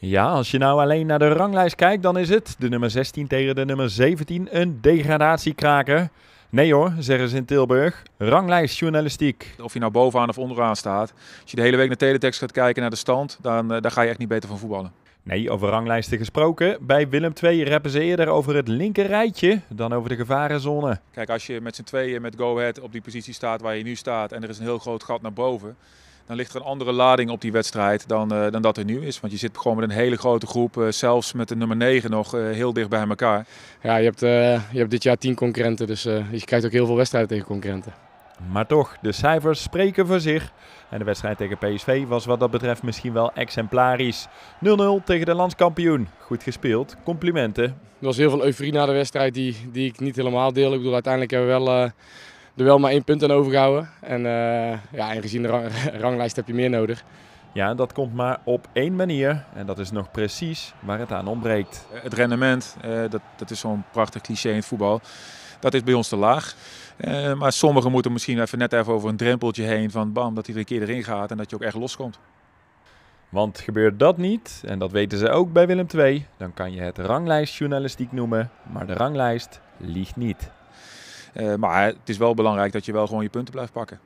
Ja, als je nou alleen naar de ranglijst kijkt, dan is het de nummer 16 tegen de nummer 17 een degradatiekraker. Nee hoor, zeggen ze in Tilburg. Ranglijst journalistiek. Of je nou bovenaan of onderaan staat. Als je de hele week naar teletext gaat kijken, naar de stand, dan eh, daar ga je echt niet beter van voetballen. Nee, over ranglijsten gesproken. Bij Willem 2 rappen ze eerder over het linker rijtje dan over de gevarenzone. Kijk, als je met z'n tweeën met Go Ahead op die positie staat waar je nu staat en er is een heel groot gat naar boven dan ligt er een andere lading op die wedstrijd dan, eh, dan dat er nu is. Want je zit gewoon met een hele grote groep, eh, zelfs met de nummer 9 nog, eh, heel dicht bij elkaar. Ja, je hebt, je hebt dit jaar 10 concurrenten, dus je krijgt ook heel veel wedstrijden tegen concurrenten. Maar toch, de cijfers spreken voor zich. En de wedstrijd tegen PSV was wat dat betreft misschien wel exemplarisch. 0-0 tegen de landskampioen. Goed gespeeld, complimenten. Er was heel veel euforie na de wedstrijd die, die ik niet helemaal deel. Ik bedoel, uiteindelijk hebben we wel er wel maar één punt aan overgehouden. En, eh, ja, en gezien de ranglijst heb je meer nodig. Ja, dat komt maar op één manier. En dat is nog precies waar het aan ontbreekt. Eh, het rendement, eh, dat, dat is zo'n prachtig cliché in het voetbal. Dat is bij ons te laag. maar sommigen moeten misschien even net even over een drempeltje heen van bam, dat hij er een keer erin gaat en dat je ook echt loskomt. Want gebeurt dat niet, en dat weten ze ook bij Willem II, dan kan je het ranglijstjournalistiek noemen, maar de ranglijst liegt niet. Eh, maar het is wel belangrijk dat je wel gewoon je punten blijft pakken.